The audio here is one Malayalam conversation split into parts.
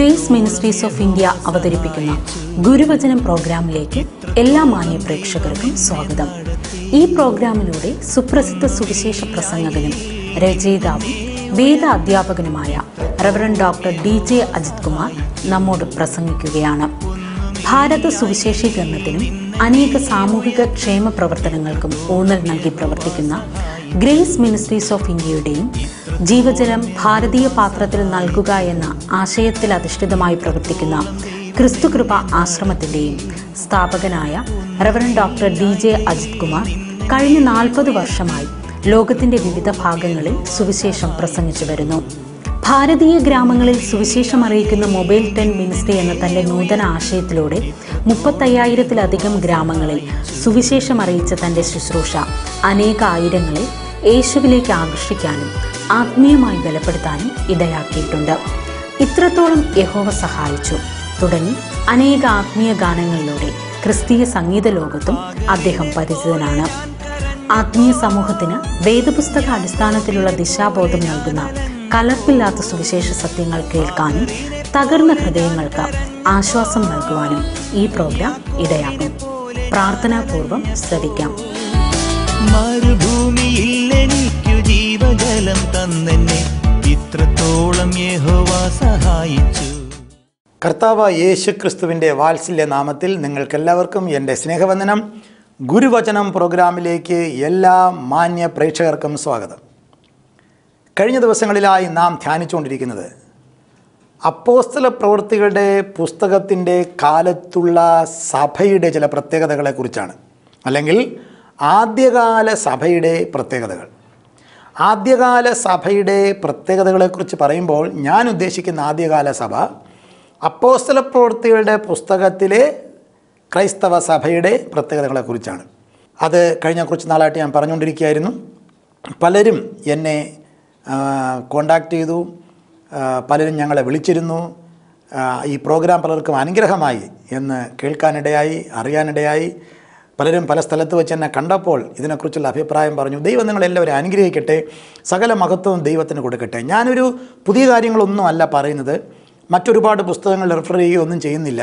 ഗ്രേസ് മിനിസ്ട്രീസ് ഓഫ് ഇന്ത്യ അവതരിപ്പിക്കുന്ന ഗുരുവചനം പ്രോഗ്രാമിലേക്ക് എല്ലാ മാന്യ പ്രേക്ഷകർക്കും സ്വാഗതം ഈ പ്രോഗ്രാമിലൂടെ സുപ്രസിദ്ധ സുവിശേഷ പ്രസംഗകനും രചയിതാവും വേദ അധ്യാപകനുമായ reverend doctor D J Ajith Kumar നമ്മോട് പ്രസംഗിക്കുകയാണ് ഭാരത സുവിശേഷീകരണത്തിനും അനേക സാമൂഹിക ക്ഷേമ പ്രവർത്തനങ്ങൾക്കും ഊന്നൽ നൽകി പ്രവർത്തിക്കുന്ന ഗ്രേസ് മിനിസ്ട്രീസ് ഓഫ് ഇന്ത്യയുടെയും ജീവജലം ഭാരതീയ പാത്രത്തിൽ നൽകുക എന്ന ആശയത്തിൽ അധിഷ്ഠിതമായി പ്രവർത്തിക്കുന്ന ക്രിസ്തുകൃപ ആശ്രമത്തിൻ്റെയും സ്ഥാപകനായ reverend doctor D J Ajith Kumar കഴിഞ്ഞ നാൽപ്പത് വർഷമായി ലോകത്തിൻ്റെ വിവിധ ഭാഗങ്ങളിൽ സുവിശേഷം പ്രസംഗിച്ചു വരുന്നു ഭാരതീയ ഗ്രാമങ്ങളിൽ സുവിശേഷം അറിയിക്കുന്ന മൊബൈൽ ടെൻ മിനിസ്ട്രി എന്ന തൻ്റെ നൂതന ആശയത്തിലൂടെ മുപ്പത്തയ്യായിരത്തിലധികം ഗ്രാമങ്ങളിൽ സുവിശേഷം അറിയിച്ച തൻ്റെ ശുശ്രൂഷ അനേക ആയിരങ്ങളെ യേശുവിലേക്ക് ആകർഷിക്കാനും ആത്മീയമായി ബലപ്പെടുത്താനും ഇടയാക്കിയിട്ടുണ്ട് ഇത്രത്തോളം യഹോവ സഹായിച്ചു തുടങ്ങി അനേക ആത്മീയ ഗാനങ്ങളിലൂടെ ക്രിസ്തീയ സംഗീത ലോകത്തും അദ്ദേഹം പരിചിതനാണ് ആത്മീയ സമൂഹത്തിന് വേദപുസ്തക അടിസ്ഥാനത്തിലുള്ള ദിശാബോധം നൽകുന്ന കലർപ്പില്ലാത്ത സുവിശേഷ സത്യങ്ങൾ കേൾക്കാനും തകർന്ന ഹൃദയങ്ങൾക്ക് ആശ്വാസം നൽകുവാനും ഈ പ്രോഗ്രാം ഇടയാക്കും പ്രാർത്ഥനാപൂർവം ശ്രവിക്കാം മരുഭൂമിയിൽ എനിക്കു ജീവജലം തന്നെ ഇത്രത്തോളം യഹോവ സഹായിച്ചു കർത്താവ് യേശു ക്രിസ്തുവിൻ്റെ വാത്സല്യ നാമത്തിൽ നിങ്ങൾക്കെല്ലാവർക്കും എൻ്റെ സ്നേഹവന്ദനം ഗുരുവചനം പ്രോഗ്രാമിലേക്ക് എല്ലാ മാന്യ പ്രേക്ഷകർക്കും സ്വാഗതം കഴിഞ്ഞ ദിവസങ്ങളിലായി നാം ധ്യാനിച്ചുകൊണ്ടിരിക്കുന്നത് അപ്പോസ്തല പ്രവൃത്തികളുടെ പുസ്തകത്തിൻ്റെ കാലത്തുള്ള സഭയുടെ ചില പ്രത്യേകതകളെക്കുറിച്ചാണ് അല്ലെങ്കിൽ ആദ്യകാല സഭയുടെ പ്രത്യേകതകൾ ആദ്യകാല സഭയുടെ പ്രത്യേകതകളെക്കുറിച്ച് പറയുമ്പോൾ ഞാൻ ഉദ്ദേശിക്കുന്ന ആദ്യകാല സഭ അപ്പോസ്തല പ്രവൃത്തികളുടെ പുസ്തകത്തിലെ ക്രൈസ്തവ സഭയുടെ പ്രത്യേകതകളെക്കുറിച്ചാണ് അത് കഴിഞ്ഞ കുറച്ച് നാളായിട്ട് ഞാൻ പറഞ്ഞുകൊണ്ടിരിക്കുകയായിരുന്നു പലരും എന്നെ കോണ്ടാക്ട് ചെയ്തു പലരും ഞങ്ങളെ വിളിച്ചിരുന്നു ഈ പ്രോഗ്രാം പലർക്കും അനുഗ്രഹമായി എന്ന് കേൾക്കാനിടയായി അറിയാനിടയായി പലരും പല സ്ഥലത്ത് വെച്ച് എന്നെ കണ്ടപ്പോൾ ഇതിനെക്കുറിച്ചുള്ള അഭിപ്രായം പറഞ്ഞു ദൈവം നിങ്ങളെല്ലാവരും അനുഗ്രഹിക്കട്ടെ സകല മഹത്വവും ദൈവത്തിന് കൊടുക്കട്ടെ ഞാനൊരു പുതിയ കാര്യങ്ങളൊന്നും അല്ല പറയുന്നത് മറ്റൊരുപാട് പുസ്തകങ്ങൾ റെഫർ ചെയ്യുകയൊന്നും ചെയ്യുന്നില്ല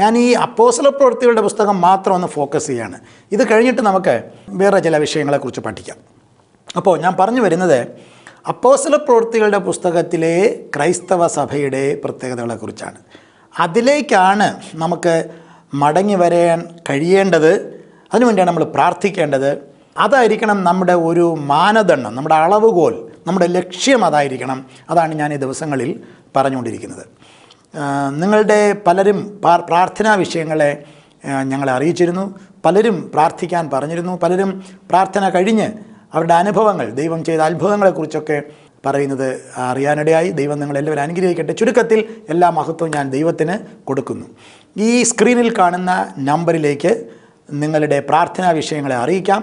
ഞാൻ ഈ അപ്പോസല പ്രവൃത്തികളുടെ പുസ്തകം മാത്രം ഒന്ന് ഫോക്കസ് ചെയ്യാണ് ഇത് കഴിഞ്ഞിട്ട് നമുക്ക് വേറെ ചില വിഷയങ്ങളെക്കുറിച്ച് പഠിക്കാം അപ്പോൾ ഞാൻ പറഞ്ഞു വരുന്നത് അപ്പോസല പ്രവൃത്തികളുടെ പുസ്തകത്തിലെ ക്രൈസ്തവ സഭയുടെ പ്രത്യേകതകളെക്കുറിച്ചാണ് അതിലേക്കാണ് നമുക്ക് മടങ്ങി വരാൻ കഴിയേണ്ടത് അതിനുവേണ്ടിയാണ് നമ്മൾ പ്രാർത്ഥിക്കേണ്ടത് അതായിരിക്കണം നമ്മുടെ ഒരു മാനദണ്ഡം നമ്മുടെ അളവുകോൽ നമ്മുടെ ലക്ഷ്യം അതായിരിക്കണം അതാണ് ഞാൻ ഈ ദിവസങ്ങളിൽ പറഞ്ഞുകൊണ്ടിരിക്കുന്നത് നിങ്ങളുടെ പലരും പ്രാർത്ഥനാ വിഷയങ്ങളെ ഞങ്ങളെ അറിയിച്ചിരുന്നു പലരും പ്രാർത്ഥിക്കാൻ പറഞ്ഞിരുന്നു പലരും പ്രാർത്ഥന കഴിഞ്ഞ് അവരുടെ അനുഭവങ്ങൾ ദൈവം ചെയ്ത അത്ഭുതങ്ങളെക്കുറിച്ചൊക്കെ പറയുന്നത് അറിയാനിടയായി ദൈവം നിങ്ങളെല്ലാവരും അനുഗ്രഹിക്കട്ടെ ചുരുക്കത്തിൽ എല്ലാ മഹത്വവും ഞാൻ ദൈവത്തിന് കൊടുക്കുന്നു ഈ സ്ക്രീനിൽ കാണുന്ന നമ്പറിലേക്ക് നിങ്ങളുടെ പ്രാർത്ഥനാ വിഷയങ്ങളെ അറിയിക്കാം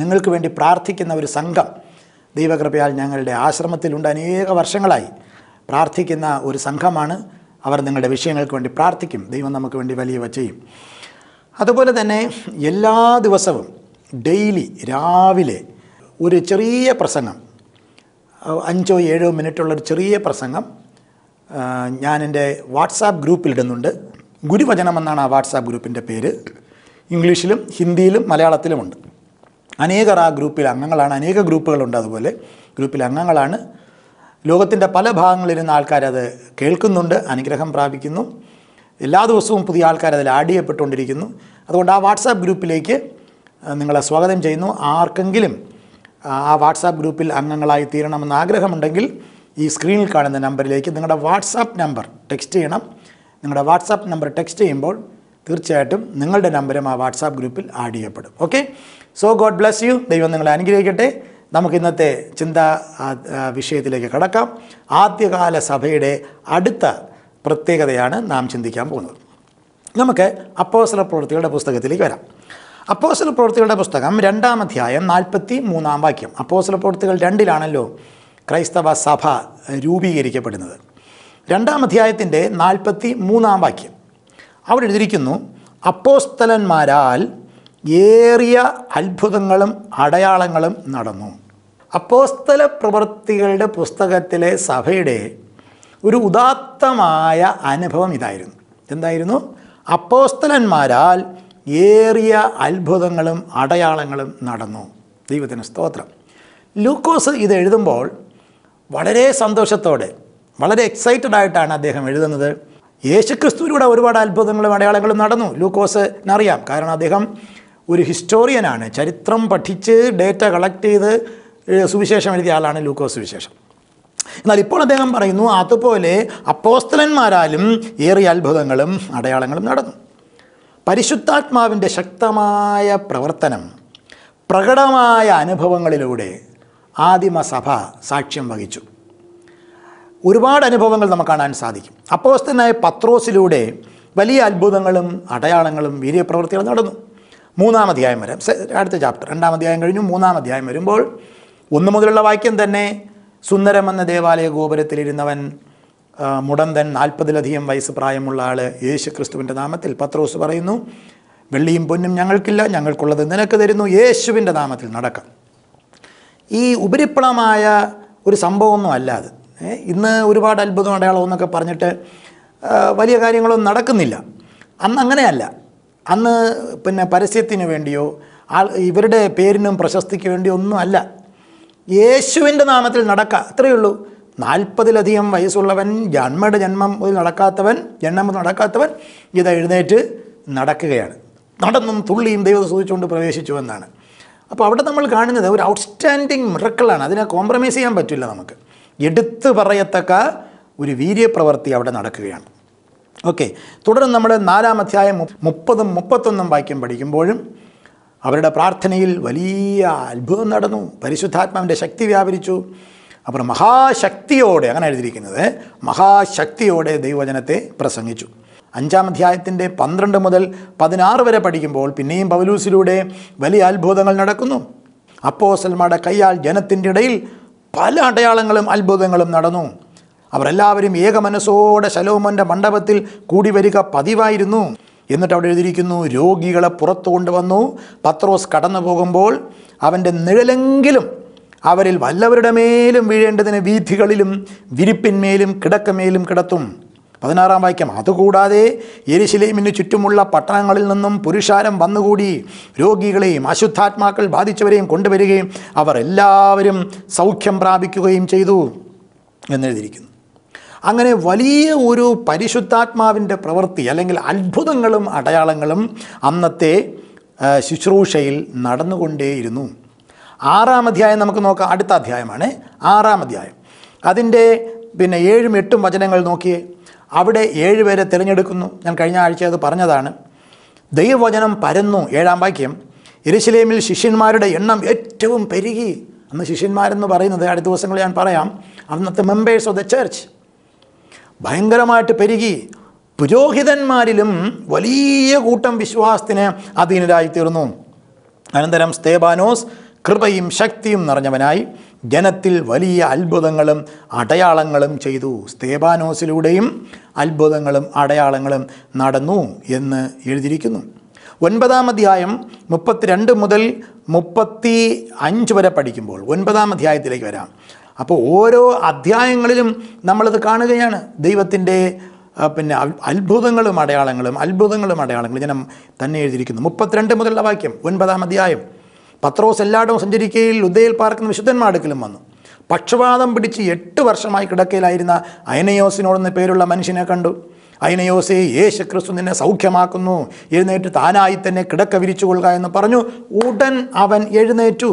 നിങ്ങൾക്ക് വേണ്ടി പ്രാർത്ഥിക്കുന്ന ഒരു സംഘം ദൈവകൃപയാൽ ഞങ്ങളുടെ ആശ്രമത്തിലുണ്ട് അനേക വർഷങ്ങളായി പ്രാർത്ഥിക്കുന്ന ഒരു സംഘമാണ് അവർ നിങ്ങളുടെ വിഷയങ്ങൾക്ക് വേണ്ടി പ്രാർത്ഥിക്കും ദൈവം നമുക്ക് വേണ്ടി വലിയവ ചെയ്യും അതുപോലെ തന്നെ എല്ലാ ദിവസവും ഡെയിലി രാവിലെ ഒരു ചെറിയ പ്രസംഗം അഞ്ചോ ഏഴോ ഒരു ചെറിയ പ്രസംഗം ഞാൻ എൻ്റെ വാട്സാപ്പ് ഗ്രൂപ്പിലിടുന്നുണ്ട് ഗുരുവചനം എന്നാണ് ആ വാട്സാപ്പ് ഗ്രൂപ്പിൻ്റെ പേര് ഇംഗ്ലീഷിലും ഹിന്ദിയിലും മലയാളത്തിലുമുണ്ട് അനേകർ ആ ഗ്രൂപ്പിൽ അംഗങ്ങളാണ് അനേക ഗ്രൂപ്പുകളുണ്ട് അതുപോലെ ഗ്രൂപ്പിൽ അംഗങ്ങളാണ് ലോകത്തിൻ്റെ പല ഭാഗങ്ങളിരുന്ന ആൾക്കാരത് കേൾക്കുന്നുണ്ട് അനുഗ്രഹം പ്രാപിക്കുന്നു എല്ലാ ദിവസവും പുതിയ ആൾക്കാർ അതിൽ ആഡ് ചെയ്യപ്പെട്ടുകൊണ്ടിരിക്കുന്നു അതുകൊണ്ട് ആ വാട്സാപ്പ് ഗ്രൂപ്പിലേക്ക് നിങ്ങളെ സ്വാഗതം ചെയ്യുന്നു ആർക്കെങ്കിലും ആ വാട്സാപ്പ് ഗ്രൂപ്പിൽ അംഗങ്ങളായി തീരണമെന്ന് ആഗ്രഹമുണ്ടെങ്കിൽ ഈ സ്ക്രീനിൽ കാണുന്ന നമ്പറിലേക്ക് നിങ്ങളുടെ വാട്സാപ്പ് നമ്പർ ടെക്സ്റ്റ് ചെയ്യണം നിങ്ങളുടെ വാട്സാപ്പ് നമ്പർ ടെക്സ്റ്റ് ചെയ്യുമ്പോൾ തീർച്ചയായിട്ടും നിങ്ങളുടെ നമ്പരും ആ വാട്സാപ്പ് ഗ്രൂപ്പിൽ ആഡ് ചെയ്യപ്പെടും okay so God bless you ദൈവം നിങ്ങളെ അനുഗ്രഹിക്കട്ടെ നമുക്ക് ഇന്നത്തെ ചിന്താ വിഷയത്തിലേക്ക് കടക്കാം ആദ്യകാല സഭയുടെ അടുത്ത പ്രത്യേകതയാണ് നാം ചിന്തിക്കാൻ പോകുന്നത് നമുക്ക് അപ്പോസല പ്രവൃത്തികളുടെ പുസ്തകത്തിലേക്ക് വരാം അപ്പോസല പ്രവൃത്തികളുടെ പുസ്തകം രണ്ടാം അധ്യായം നാൽപ്പത്തി മൂന്നാം വാക്യം അപ്പോസല പ്രവൃത്തികൾ രണ്ടിലാണല്ലോ ക്രൈസ്തവ സഭ രൂപീകരിക്കപ്പെടുന്നത് രണ്ടാം അധ്യായത്തിൻ്റെ നാൽപ്പത്തി മൂന്നാം വാക്യം അവിടെ എഴുതിയിരിക്കുന്നു അപ്പോസ്തലന്മാരാൽ ഏറിയ അത്ഭുതങ്ങളും അടയാളങ്ങളും നടന്നു അപ്പോസ്തല പ്രവൃത്തികളുടെ പുസ്തകത്തിലെ സഭയുടെ ഒരു ഉദാത്തമായ അനുഭവം ഇതായിരുന്നു എന്തായിരുന്നു അപ്പോസ്തലന്മാരാൽ ഏറിയ അത്ഭുതങ്ങളും അടയാളങ്ങളും നടന്നു ദൈവത്തിന് സ്തോത്രം ലൂക്കോസ് ഇത് എഴുതുമ്പോൾ വളരെ സന്തോഷത്തോടെ വളരെ എക്സൈറ്റഡ് ആയിട്ടാണ് അദ്ദേഹം എഴുതുന്നത് യേശുക്രിസ്തുവിലൂടെ ഒരുപാട് അത്ഭുതങ്ങളും അടയാളങ്ങളും നടന്നു ലൂക്കോസ് എന്നറിയാം കാരണം അദ്ദേഹം ഒരു ഹിസ്റ്റോറിയനാണ് ചരിത്രം പഠിച്ച് ഡേറ്റ കളക്ട് ചെയ്ത് സുവിശേഷം എഴുതിയ ആളാണ് ലൂക്കോസ് സുവിശേഷം എന്നാൽ ഇപ്പോൾ അദ്ദേഹം പറയുന്നു അതുപോലെ അപ്പോസ്തലന്മാരാലും ഏറിയ അത്ഭുതങ്ങളും അടയാളങ്ങളും നടന്നു പരിശുദ്ധാത്മാവിൻ്റെ ശക്തമായ പ്രവർത്തനം പ്രകടമായ അനുഭവങ്ങളിലൂടെ സഭ സാക്ഷ്യം വഹിച്ചു ഒരുപാട് അനുഭവങ്ങൾ നമുക്ക് കാണാൻ സാധിക്കും അപ്പോസ്തനായ പത്രോസിലൂടെ വലിയ അത്ഭുതങ്ങളും അടയാളങ്ങളും വീര്യപ്രവൃത്തികൾ നടന്നു മൂന്നാം അധ്യായം വരെ അടുത്ത ചാപ്റ്റർ രണ്ടാം അധ്യായം കഴിഞ്ഞു മൂന്നാം അധ്യായം വരുമ്പോൾ ഒന്ന് മുതലുള്ള വാക്യം തന്നെ സുന്ദരമെന്ന ദേവാലയ ഗോപുരത്തിലിരുന്നവൻ മുടന്തൻ നാൽപ്പതിലധികം വയസ്സ് പ്രായമുള്ള ആൾ യേശു ക്രിസ്തുവിൻ്റെ നാമത്തിൽ പത്രോസ് പറയുന്നു വെള്ളിയും പൊന്നും ഞങ്ങൾക്കില്ല ഞങ്ങൾക്കുള്ളത് നിനക്ക് തരുന്നു യേശുവിൻ്റെ നാമത്തിൽ നടക്കാം ഈ ഉപരിപ്ലമായ ഒരു സംഭവമൊന്നും അല്ല അത് ഇന്ന് ഒരുപാട് അത്ഭുതം അടയാളം എന്നൊക്കെ പറഞ്ഞിട്ട് വലിയ കാര്യങ്ങളൊന്നും നടക്കുന്നില്ല അന്ന് അങ്ങനെയല്ല അന്ന് പിന്നെ പരസ്യത്തിന് വേണ്ടിയോ ആൾ ഇവരുടെ പേരിനും പ്രശസ്തിക്ക് വേണ്ടിയോ ഒന്നും അല്ല യേശുവിൻ്റെ നാമത്തിൽ നടക്കുക അത്രയേ ഉള്ളൂ നാൽപ്പതിലധികം വയസ്സുള്ളവൻ ജന്മയുടെ ജന്മം മുതൽ നടക്കാത്തവൻ ജന്മം മുതൽ നടക്കാത്തവൻ ഇത് എഴുന്നേറ്റ് നടക്കുകയാണ് നടന്നും തുള്ളിയും ദൈവത്തെ സൂചിച്ചുകൊണ്ട് പ്രവേശിച്ചു എന്നാണ് അപ്പോൾ അവിടെ നമ്മൾ കാണുന്നത് ഒരു ഔട്ട്സ്റ്റാൻഡിങ് മിറക്കളാണ് അതിനെ കോംപ്രമൈസ് ചെയ്യാൻ പറ്റില്ല നമുക്ക് എടുത്തു പറയത്തക്ക ഒരു വീര്യപ്രവൃത്തി അവിടെ നടക്കുകയാണ് ഓക്കെ തുടർന്ന് നമ്മൾ നാലാം അധ്യായം മുപ്പതും മുപ്പത്തൊന്നും വാക്യം പഠിക്കുമ്പോഴും അവരുടെ പ്രാർത്ഥനയിൽ വലിയ അത്ഭുതം നടന്നു പരിശുദ്ധാത്മാവിൻ്റെ ശക്തി വ്യാപരിച്ചു അവർ മഹാശക്തിയോടെ അങ്ങനെ എഴുതിയിരിക്കുന്നത് മഹാശക്തിയോടെ ദൈവവചനത്തെ പ്രസംഗിച്ചു അഞ്ചാം അധ്യായത്തിൻ്റെ പന്ത്രണ്ട് മുതൽ പതിനാറ് വരെ പഠിക്കുമ്പോൾ പിന്നെയും പവലൂസിലൂടെ വലിയ അത്ഭുതങ്ങൾ നടക്കുന്നു അപ്പോസൽമാരുടെ കൈയാൽ ജനത്തിൻ്റെ ഇടയിൽ പല അടയാളങ്ങളും അത്ഭുതങ്ങളും നടന്നു അവരെല്ലാവരും ഏകമനസ്സോടെ ശലോമൻ്റെ മണ്ഡപത്തിൽ കൂടി വരിക പതിവായിരുന്നു എന്നിട്ട് അവിടെ എഴുതിയിരിക്കുന്നു രോഗികളെ പുറത്തു കൊണ്ടുവന്നു പത്രോസ് കടന്നു പോകുമ്പോൾ അവൻ്റെ നിഴലെങ്കിലും അവരിൽ വല്ലവരുടെ മേലും വീഴേണ്ടതിന് വീഥികളിലും വിരിപ്പിന്മേലും കിടക്കമേലും കിടത്തും പതിനാറാം വാക്യം അതുകൂടാതെ എരിശിലേമിന് ചുറ്റുമുള്ള പട്ടണങ്ങളിൽ നിന്നും പുരുഷാരം വന്നുകൂടി രോഗികളെയും അശുദ്ധാത്മാക്കൾ ബാധിച്ചവരെയും കൊണ്ടുവരികയും അവർ എല്ലാവരും സൗഖ്യം പ്രാപിക്കുകയും ചെയ്തു എന്നെഴുതിയിരിക്കുന്നു അങ്ങനെ വലിയ ഒരു പരിശുദ്ധാത്മാവിൻ്റെ പ്രവൃത്തി അല്ലെങ്കിൽ അത്ഭുതങ്ങളും അടയാളങ്ങളും അന്നത്തെ ശുശ്രൂഷയിൽ നടന്നുകൊണ്ടേയിരുന്നു ആറാം അധ്യായം നമുക്ക് നോക്കാം അടുത്ത അധ്യായമാണ് ആറാം അധ്യായം അതിൻ്റെ പിന്നെ ഏഴും എട്ടും വചനങ്ങൾ നോക്കിയേ അവിടെ ഏഴുപേരെ തിരഞ്ഞെടുക്കുന്നു ഞാൻ കഴിഞ്ഞ ആഴ്ച അത് പറഞ്ഞതാണ് ദൈവവചനം പരന്നു ഏഴാം വാക്യം ഇരുശിലേമിൽ ശിഷ്യന്മാരുടെ എണ്ണം ഏറ്റവും പെരുകി അന്ന് ശിഷ്യന്മാരെന്ന് പറയുന്നത് അടുത്ത ദിവസങ്ങൾ ഞാൻ പറയാം അന്നത്തെ മെമ്പേഴ്സ് ഓഫ് ദ ചർച്ച് ഭയങ്കരമായിട്ട് പെരുകി പുരോഹിതന്മാരിലും വലിയ കൂട്ടം വിശ്വാസത്തിന് അധീനരായിത്തീർന്നു അനന്തരം സ്തേബാനോസ് കൃപയും ശക്തിയും നിറഞ്ഞവനായി ജനത്തിൽ വലിയ അത്ഭുതങ്ങളും അടയാളങ്ങളും ചെയ്തു സ്തേബാനോസിലൂടെയും അത്ഭുതങ്ങളും അടയാളങ്ങളും നടന്നു എന്ന് എഴുതിയിരിക്കുന്നു ഒൻപതാം അധ്യായം മുപ്പത്തിരണ്ട് മുതൽ മുപ്പത്തി അഞ്ച് വരെ പഠിക്കുമ്പോൾ ഒൻപതാം അധ്യായത്തിലേക്ക് വരാം അപ്പോൾ ഓരോ അധ്യായങ്ങളിലും നമ്മളത് കാണുകയാണ് ദൈവത്തിൻ്റെ പിന്നെ അത്ഭുതങ്ങളും അടയാളങ്ങളും അത്ഭുതങ്ങളും അടയാളങ്ങളും ഞാൻ തന്നെ എഴുതിയിരിക്കുന്നു മുപ്പത്തിരണ്ട് മുതലുള്ള വാക്യം ഒൻപതാം അധ്യായം പത്രോസ് എല്ലായിടവും സഞ്ചരിക്കുകയിൽ ഉദയിൽ പാർക്കുന്ന വിശുദ്ധന്മാടുക്കലും വന്നു പക്ഷപാതം പിടിച്ച് എട്ട് വർഷമായി കിടക്കയിലായിരുന്ന അയനയോസിനോടെന്ന് പേരുള്ള മനുഷ്യനെ കണ്ടു അയനയോസെ യേശു ക്രിസ്തു നിന്നെ സൗഖ്യമാക്കുന്നു എഴുന്നേറ്റ് താനായി തന്നെ കിടക്ക വിരിച്ചു കൊള്ളുക എന്ന് പറഞ്ഞു ഉടൻ അവൻ എഴുന്നേറ്റു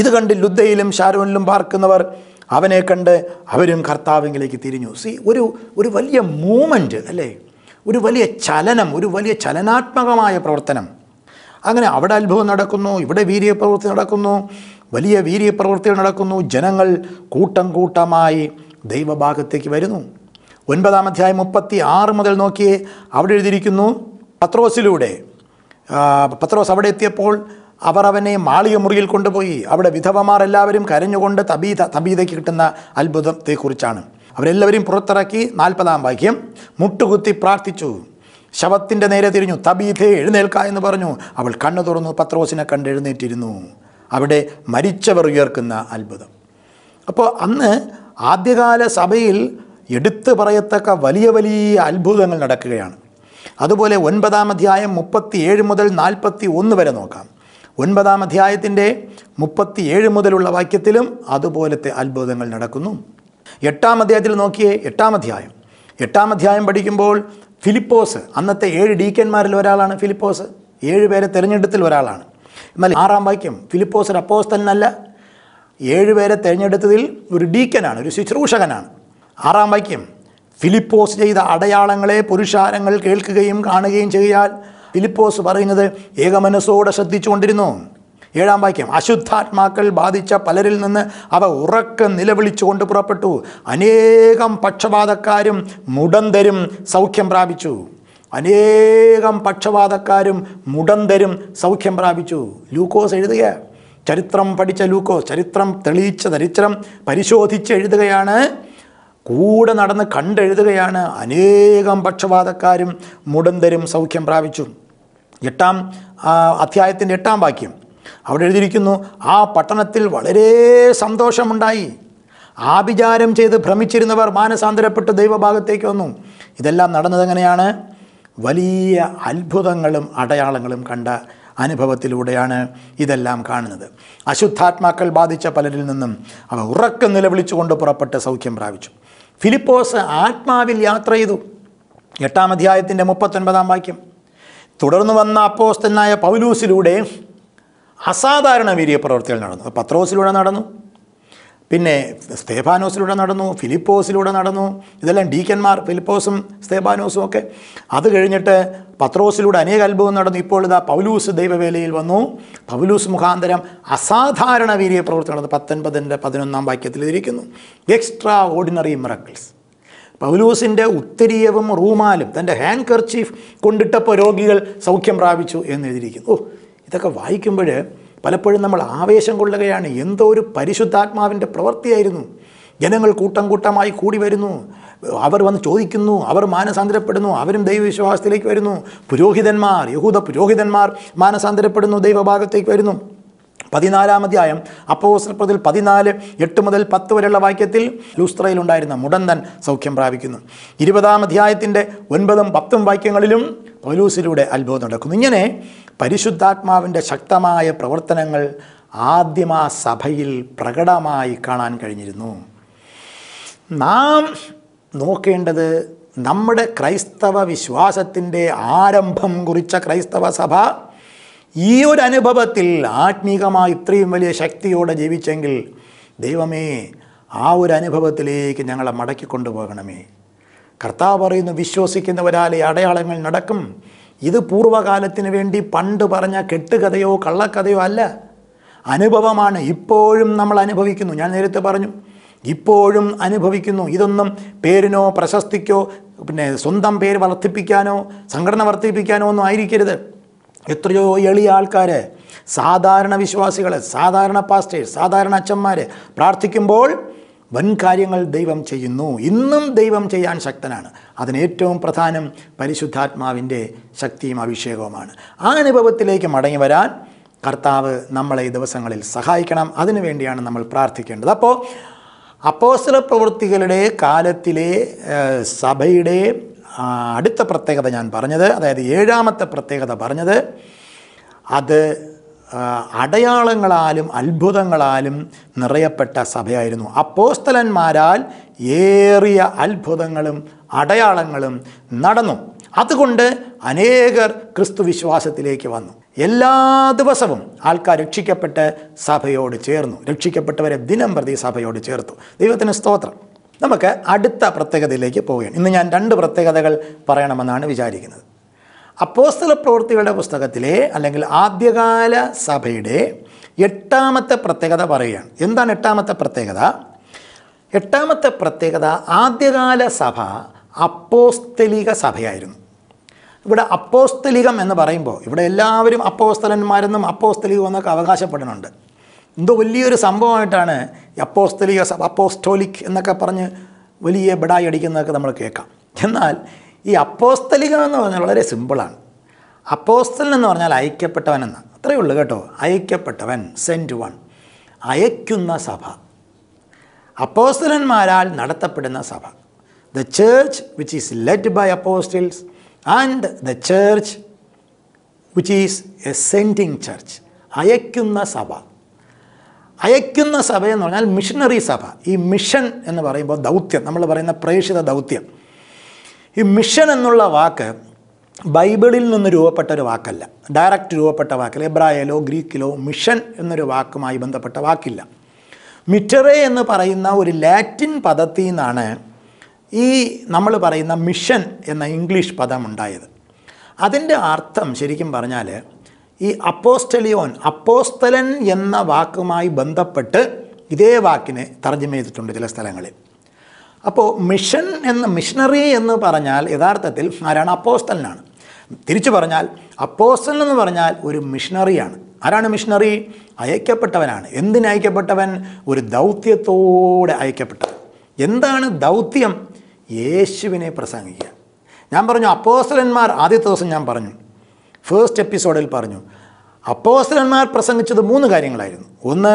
ഇത് കണ്ട് ലുദ്ധയിലും ഷാരൂനിലും പാർക്കുന്നവർ അവനെ കണ്ട് അവരും കർത്താവിങ്കിലേക്ക് തിരിഞ്ഞു സി ഒരു ഒരു വലിയ മൂമെൻ്റ് അല്ലേ ഒരു വലിയ ചലനം ഒരു വലിയ ചലനാത്മകമായ പ്രവർത്തനം അങ്ങനെ അവിടെ അത്ഭുതം നടക്കുന്നു ഇവിടെ വീര്യപ്രവൃത്തി നടക്കുന്നു വലിയ വീര്യപ്രവൃത്തികൾ നടക്കുന്നു ജനങ്ങൾ കൂട്ടം കൂട്ടമായി ദൈവഭാഗത്തേക്ക് വരുന്നു ഒൻപതാം അധ്യായം മുപ്പത്തി ആറ് മുതൽ നോക്കിയേ അവിടെ എഴുതിയിരിക്കുന്നു പത്രോസിലൂടെ പത്രോസ് അവിടെ എത്തിയപ്പോൾ അവർ അവനെ മാളിക മുറിയിൽ കൊണ്ടുപോയി അവിടെ വിധവമാർ എല്ലാവരും കരഞ്ഞുകൊണ്ട് തബീത തബീതയ്ക്ക് കിട്ടുന്ന അത്ഭുതത്തെക്കുറിച്ചാണ് അവരെല്ലാവരും പുറത്തിറക്കി നാൽപ്പതാം വാക്യം മുട്ടുകുത്തി പ്രാർത്ഥിച്ചു ശവത്തിൻ്റെ നേരെ തിരിഞ്ഞു തബീതെ എഴുന്നേൽക്ക എന്ന് പറഞ്ഞു അവൾ കണ്ണു തുറന്നു പത്രോസിനെ കണ്ട് എഴുന്നേറ്റിരുന്നു അവിടെ മരിച്ചവർ ഉയർക്കുന്ന അത്ഭുതം അപ്പോൾ അന്ന് ആദ്യകാല സഭയിൽ എടുത്തു പറയത്തക്ക വലിയ വലിയ അത്ഭുതങ്ങൾ നടക്കുകയാണ് അതുപോലെ ഒൻപതാം അധ്യായം മുപ്പത്തി ഏഴ് മുതൽ നാൽപ്പത്തി ഒന്ന് വരെ നോക്കാം ഒൻപതാം അധ്യായത്തിൻ്റെ മുപ്പത്തിയേഴ് മുതലുള്ള വാക്യത്തിലും അതുപോലത്തെ അത്ഭുതങ്ങൾ നടക്കുന്നു എട്ടാം അധ്യായത്തിൽ നോക്കിയേ എട്ടാം അധ്യായം എട്ടാം അധ്യായം പഠിക്കുമ്പോൾ ഫിലിപ്പോസ് അന്നത്തെ ഏഴ് ഡീക്കന്മാരിൽ ഒരാളാണ് ഫിലിപ്പോസ് ഏഴ് പേരെ തിരഞ്ഞെടുത്തിൽ ഒരാളാണ് എന്നാൽ ആറാം വാക്യം ഫിലിപ്പോസ് ഒരു ഏഴ് പേരെ തിരഞ്ഞെടുത്തതിൽ ഒരു ഡീക്കനാണ് ഒരു ശുശ്രൂഷകനാണ് ആറാം വാക്യം ഫിലിപ്പോസ് ചെയ്ത അടയാളങ്ങളെ പുരുഷാരങ്ങൾ കേൾക്കുകയും കാണുകയും ചെയ്താൽ ഫിലിപ്പോസ് പറയുന്നത് ഏകമനസ്സോടെ ശ്രദ്ധിച്ചുകൊണ്ടിരുന്നു ഏഴാം വാക്യം അശുദ്ധാത്മാക്കൾ ബാധിച്ച പലരിൽ നിന്ന് അവ ഉറക്കം നിലവിളിച്ചുകൊണ്ട് പുറപ്പെട്ടു അനേകം പക്ഷപാതക്കാരും മുടന്തരും സൗഖ്യം പ്രാപിച്ചു അനേകം പക്ഷപാതക്കാരും മുടന്തരും സൗഖ്യം പ്രാപിച്ചു ലൂക്കോസ് എഴുതുക ചരിത്രം പഠിച്ച ലൂക്കോസ് ചരിത്രം തെളിയിച്ച ചരിത്രം പരിശോധിച്ച് എഴുതുകയാണ് കൂടെ നടന്ന് കണ്ടെഴുതുകയാണ് അനേകം പക്ഷപാതക്കാരും മുടന്തരും സൗഖ്യം പ്രാപിച്ചു എട്ടാം അധ്യായത്തിൻ്റെ എട്ടാം വാക്യം അവിടെ എഴുതിയിരിക്കുന്നു ആ പട്ടണത്തിൽ വളരെ സന്തോഷമുണ്ടായി ആഭിചാരം ചെയ്ത് ഭ്രമിച്ചിരുന്നവർ മാനസാന്തരപ്പെട്ട് ദൈവഭാഗത്തേക്ക് വന്നു ഇതെല്ലാം നടന്നതെങ്ങനെയാണ് വലിയ അത്ഭുതങ്ങളും അടയാളങ്ങളും കണ്ട അനുഭവത്തിലൂടെയാണ് ഇതെല്ലാം കാണുന്നത് അശുദ്ധാത്മാക്കൾ ബാധിച്ച പലരിൽ നിന്നും അവ ഉറക്കം നിലവിളിച്ചുകൊണ്ട് പുറപ്പെട്ട് സൗഖ്യം പ്രാപിച്ചു ഫിലിപ്പോസ് ആത്മാവിൽ യാത്ര ചെയ്തു എട്ടാം അധ്യായത്തിൻ്റെ മുപ്പത്തൊൻപതാം വാക്യം തുടർന്ന് വന്ന അപ്പോസ്തനായ പൗലൂസിലൂടെ അസാധാരണ വീര്യ പ്രവർത്തികൾ നടന്നു പത്രോസിലൂടെ നടന്നു പിന്നെ സ്തേഫാനോസിലൂടെ നടന്നു ഫിലിപ്പോസിലൂടെ നടന്നു ഇതെല്ലാം ഡീക്കന്മാർ ഫിലിപ്പോസും സ്തേഫാനോസും ഒക്കെ അത് കഴിഞ്ഞിട്ട് പത്രോസിലൂടെ അനേക അത്ഭുതം നടന്നു ഇപ്പോൾ ഇതാ പൗലൂസ് ദൈവവേലയിൽ വന്നു പൗലൂസ് മുഖാന്തരം അസാധാരണ വീര്യ പ്രവർത്തി നടന്നു പത്തൊൻപതിൻ്റെ പതിനൊന്നാം വാക്യത്തിൽ ഇരിക്കുന്നു എക്സ്ട്രാ ഓർഡിനറി മിറക്കിൾസ് പൗലൂസിൻ്റെ ഉത്തരീയവും റൂമാലും തൻ്റെ ഹാൻഡ് കർച്ചീഫ് കൊണ്ടിട്ടപ്പോൾ രോഗികൾ സൗഖ്യം പ്രാപിച്ചു എന്നെഴുതിയിരിക്കുന്നു ഓ ഇതൊക്കെ വായിക്കുമ്പോൾ പലപ്പോഴും നമ്മൾ ആവേശം കൊള്ളുകയാണ് എന്തോ ഒരു പരിശുദ്ധാത്മാവിൻ്റെ പ്രവൃത്തിയായിരുന്നു ജനങ്ങൾ കൂട്ടം കൂട്ടമായി കൂടി വരുന്നു അവർ വന്ന് ചോദിക്കുന്നു അവർ മാനസാന്തരപ്പെടുന്നു അവരും ദൈവവിശ്വാസത്തിലേക്ക് വരുന്നു പുരോഹിതന്മാർ യഹൂദ പുരോഹിതന്മാർ മാനസാന്തരപ്പെടുന്നു ദൈവഭാഗത്തേക്ക് വരുന്നു പതിനാലാം അധ്യായം അപ്പോസ്ലപ്രതിൽ പതിനാല് എട്ട് മുതൽ പത്ത് വരെയുള്ള വാക്യത്തിൽ ലൂസ്ത്രയിലുണ്ടായിരുന്ന മുടന്തൻ സൗഖ്യം പ്രാപിക്കുന്നു ഇരുപതാം അധ്യായത്തിൻ്റെ ഒൻപതും പത്തും വാക്യങ്ങളിലും പൗലൂസിലൂടെ അത്ഭുതം നടക്കുന്നു ഇങ്ങനെ പരിശുദ്ധാത്മാവിൻ്റെ ശക്തമായ പ്രവർത്തനങ്ങൾ ആദ്യം ആ സഭയിൽ പ്രകടമായി കാണാൻ കഴിഞ്ഞിരുന്നു നാം നോക്കേണ്ടത് നമ്മുടെ ക്രൈസ്തവ വിശ്വാസത്തിൻ്റെ ആരംഭം കുറിച്ച ക്രൈസ്തവ സഭ ഈ ഒരു അനുഭവത്തിൽ ആത്മീകമായി ഇത്രയും വലിയ ശക്തിയോടെ ജീവിച്ചെങ്കിൽ ദൈവമേ ആ ഒരു അനുഭവത്തിലേക്ക് ഞങ്ങളെ മടക്കി കൊണ്ടുപോകണമേ കർത്താവ് പറയുന്നു വിശ്വസിക്കുന്നവരാലെ അടയാളങ്ങൾ നടക്കും ഇത് പൂർവ്വകാലത്തിന് വേണ്ടി പണ്ട് പറഞ്ഞ കെട്ടുകഥയോ കള്ളക്കഥയോ അല്ല അനുഭവമാണ് ഇപ്പോഴും നമ്മൾ അനുഭവിക്കുന്നു ഞാൻ നേരത്തെ പറഞ്ഞു ഇപ്പോഴും അനുഭവിക്കുന്നു ഇതൊന്നും പേരിനോ പ്രശസ്തിക്കോ പിന്നെ സ്വന്തം പേര് വർദ്ധിപ്പിക്കാനോ സംഘടന വർദ്ധിപ്പിക്കാനോ ഒന്നും ആയിരിക്കരുത് എത്രയോ എളിയ ആൾക്കാർ സാധാരണ വിശ്വാസികൾ സാധാരണ പാസ്റ്റേഴ്സ് സാധാരണ അച്ഛന്മാർ പ്രാർത്ഥിക്കുമ്പോൾ വൻ കാര്യങ്ങൾ ദൈവം ചെയ്യുന്നു ഇന്നും ദൈവം ചെയ്യാൻ ശക്തനാണ് അതിന് ഏറ്റവും പ്രധാനം പരിശുദ്ധാത്മാവിൻ്റെ ശക്തിയും അഭിഷേകവുമാണ് ആ അനുഭവത്തിലേക്ക് മടങ്ങി വരാൻ കർത്താവ് നമ്മളെ ഈ ദിവസങ്ങളിൽ സഹായിക്കണം അതിനുവേണ്ടിയാണ് നമ്മൾ പ്രാർത്ഥിക്കേണ്ടത് അപ്പോൾ അപ്പോസ്തല പ്രവൃത്തികളുടെ കാലത്തിലെ സഭയുടെ അടുത്ത പ്രത്യേകത ഞാൻ പറഞ്ഞത് അതായത് ഏഴാമത്തെ പ്രത്യേകത പറഞ്ഞത് അത് അടയാളങ്ങളാലും അത്ഭുതങ്ങളാലും നിറയപ്പെട്ട സഭയായിരുന്നു അപ്പോസ്തലന്മാരാൽ ഏറിയ അത്ഭുതങ്ങളും അടയാളങ്ങളും നടന്നു അതുകൊണ്ട് അനേകർ ക്രിസ്തു വിശ്വാസത്തിലേക്ക് വന്നു എല്ലാ ദിവസവും ആൾക്കാർ രക്ഷിക്കപ്പെട്ട് സഭയോട് ചേർന്നു രക്ഷിക്കപ്പെട്ടവരെ ദിനം പ്രതി സഭയോട് ചേർത്തു ദൈവത്തിന് സ്തോത്രം നമുക്ക് അടുത്ത പ്രത്യേകതയിലേക്ക് പോവുകയാണ് ഇന്ന് ഞാൻ രണ്ട് പ്രത്യേകതകൾ പറയണമെന്നാണ് വിചാരിക്കുന്നത് അപ്പോസ്തല പ്രവൃത്തികളുടെ പുസ്തകത്തിലെ അല്ലെങ്കിൽ ആദ്യകാല സഭയുടെ എട്ടാമത്തെ പ്രത്യേകത പറയുകയാണ് എന്താണ് എട്ടാമത്തെ പ്രത്യേകത എട്ടാമത്തെ പ്രത്യേകത ആദ്യകാല സഭ അപ്പോസ്തലിക സഭയായിരുന്നു ഇവിടെ അപ്പോസ്തലികം എന്ന് പറയുമ്പോൾ ഇവിടെ എല്ലാവരും അപ്പോസ്തലന്മാരെന്നും അപ്പോസ്തലികം എന്നൊക്കെ അവകാശപ്പെടുന്നുണ്ട് എന്തോ വലിയൊരു സംഭവമായിട്ടാണ് അപ്പോസ്തലിക അപ്പോസ്റ്റോലിക് എന്നൊക്കെ പറഞ്ഞ് വലിയ ബിടായി അടിക്കുന്നതൊക്കെ നമ്മൾ കേൾക്കാം എന്നാൽ ഈ അപ്പോസ്തലിക എന്ന് പറഞ്ഞാൽ വളരെ സിമ്പിളാണ് അപ്പോസ്തലൻ എന്ന് പറഞ്ഞാൽ അയക്കപ്പെട്ടവൻ എന്നാണ് അത്രയേ ഉള്ളൂ കേട്ടോ അയക്കപ്പെട്ടവൻ സെൻറ്റ് വൺ അയക്കുന്ന സഭ അപ്പോസ്തലന്മാരാൽ നടത്തപ്പെടുന്ന സഭ the church which is led by apostles and the church which is a sending church അയക്കുന്ന സഭ അയക്കുന്ന സഭ എന്ന് പറഞ്ഞാൽ മിഷനറി സഭ ഈ മിഷൻ എന്ന് പറയുമ്പോൾ ദൗത്യം നമ്മൾ പറയുന്ന പ്രേഷിത ദൗത്യം ഈ മിഷൻ എന്നുള്ള വാക്ക് ബൈബിളിൽ നിന്ന് രൂപപ്പെട്ട ഒരു വാക്കല്ല ഡയറക്റ്റ് രൂപപ്പെട്ട വാക്കിൽ എബ്രായലോ ഗ്രീക്കിലോ മിഷൻ എന്നൊരു വാക്കുമായി ബന്ധപ്പെട്ട വാക്കില്ല മിറ്ററേ എന്ന് പറയുന്ന ഒരു ലാറ്റിൻ പദത്തിൽ നിന്നാണ് ഈ നമ്മൾ പറയുന്ന മിഷൻ എന്ന ഇംഗ്ലീഷ് പദം ഉണ്ടായത് അതിൻ്റെ അർത്ഥം ശരിക്കും പറഞ്ഞാൽ ഈ അപ്പോസ്റ്റലിയോൻ അപ്പോസ്തലൻ എന്ന വാക്കുമായി ബന്ധപ്പെട്ട് ഇതേ വാക്കിനെ തർജ്ജമ ചെയ്തിട്ടുണ്ട് ചില സ്ഥലങ്ങളിൽ അപ്പോൾ മിഷൻ എന്ന മിഷണറി എന്ന് പറഞ്ഞാൽ യഥാർത്ഥത്തിൽ ആരാണ് അപ്പോസ്തലനാണ് തിരിച്ചു പറഞ്ഞാൽ അപ്പോസ്റ്റൽ എന്ന് പറഞ്ഞാൽ ഒരു മിഷണറിയാണ് ആരാണ് മിഷണറി അയക്കപ്പെട്ടവനാണ് എന്തിന് അയക്കപ്പെട്ടവൻ ഒരു ദൗത്യത്തോടെ അയക്കപ്പെട്ടവൻ എന്താണ് ദൗത്യം യേശുവിനെ പ്രസംഗിക്കുക ഞാൻ പറഞ്ഞു അപ്പോസ്റ്റലന്മാർ ആദ്യത്തെ ദിവസം ഞാൻ പറഞ്ഞു ഫേസ്റ്റ് എപ്പിസോഡിൽ പറഞ്ഞു അപ്പോസ്തലന്മാർ പ്രസംഗിച്ചത് മൂന്ന് കാര്യങ്ങളായിരുന്നു ഒന്ന്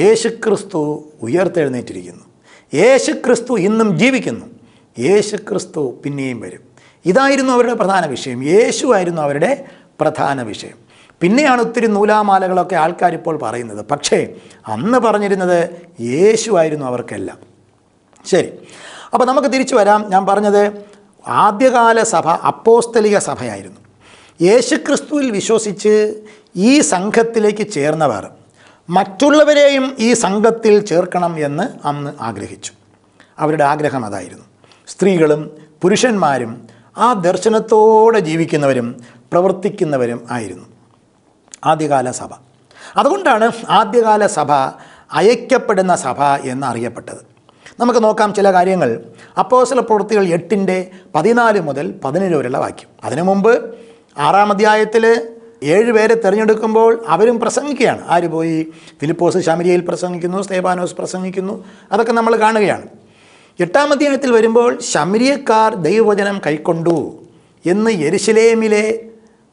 യേശു ക്രിസ്തു ഉയർത്തെഴുന്നേറ്റിരിക്കുന്നു യേശു ക്രിസ്തു ഇന്നും ജീവിക്കുന്നു യേശു ക്രിസ്തു പിന്നെയും വരും ഇതായിരുന്നു അവരുടെ പ്രധാന വിഷയം യേശു ആയിരുന്നു അവരുടെ പ്രധാന വിഷയം പിന്നെയാണ് ഒത്തിരി നൂലാമാലകളൊക്കെ ആൾക്കാർ ഇപ്പോൾ പറയുന്നത് പക്ഷേ അന്ന് പറഞ്ഞിരുന്നത് യേശു ആയിരുന്നു അവർക്കെല്ലാം ശരി അപ്പോൾ നമുക്ക് തിരിച്ചു വരാം ഞാൻ പറഞ്ഞത് ആദ്യകാല സഭ അപ്പോസ്തലിക സഭയായിരുന്നു യേശുക്രിസ്തുവിൽ വിശ്വസിച്ച് ഈ സംഘത്തിലേക്ക് ചേർന്നവർ മറ്റുള്ളവരെയും ഈ സംഘത്തിൽ ചേർക്കണം എന്ന് അന്ന് ആഗ്രഹിച്ചു അവരുടെ ആഗ്രഹം അതായിരുന്നു സ്ത്രീകളും പുരുഷന്മാരും ആ ദർശനത്തോടെ ജീവിക്കുന്നവരും പ്രവർത്തിക്കുന്നവരും ആയിരുന്നു ആദ്യകാല സഭ അതുകൊണ്ടാണ് ആദ്യകാല സഭ അയക്കപ്പെടുന്ന സഭ എന്നറിയപ്പെട്ടത് നമുക്ക് നോക്കാം ചില കാര്യങ്ങൾ അപ്പോസല പ്രവൃത്തികൾ എട്ടിൻ്റെ പതിനാല് മുതൽ പതിനേഴ് വരെയുള്ള വാക്യം അതിനു മുമ്പ് ആറാം അധ്യായത്തിൽ ഏഴുപേരെ തിരഞ്ഞെടുക്കുമ്പോൾ അവരും പ്രസംഗിക്കുകയാണ് ആര് പോയി ഫിലിപ്പോസ് ശമരിയയിൽ പ്രസംഗിക്കുന്നു സ്തേബാനോസ് പ്രസംഗിക്കുന്നു അതൊക്കെ നമ്മൾ കാണുകയാണ് എട്ടാം അധ്യായത്തിൽ വരുമ്പോൾ ശമരിയക്കാർ ദൈവവചനം കൈക്കൊണ്ടു എന്ന് യെരുശലേമിലെ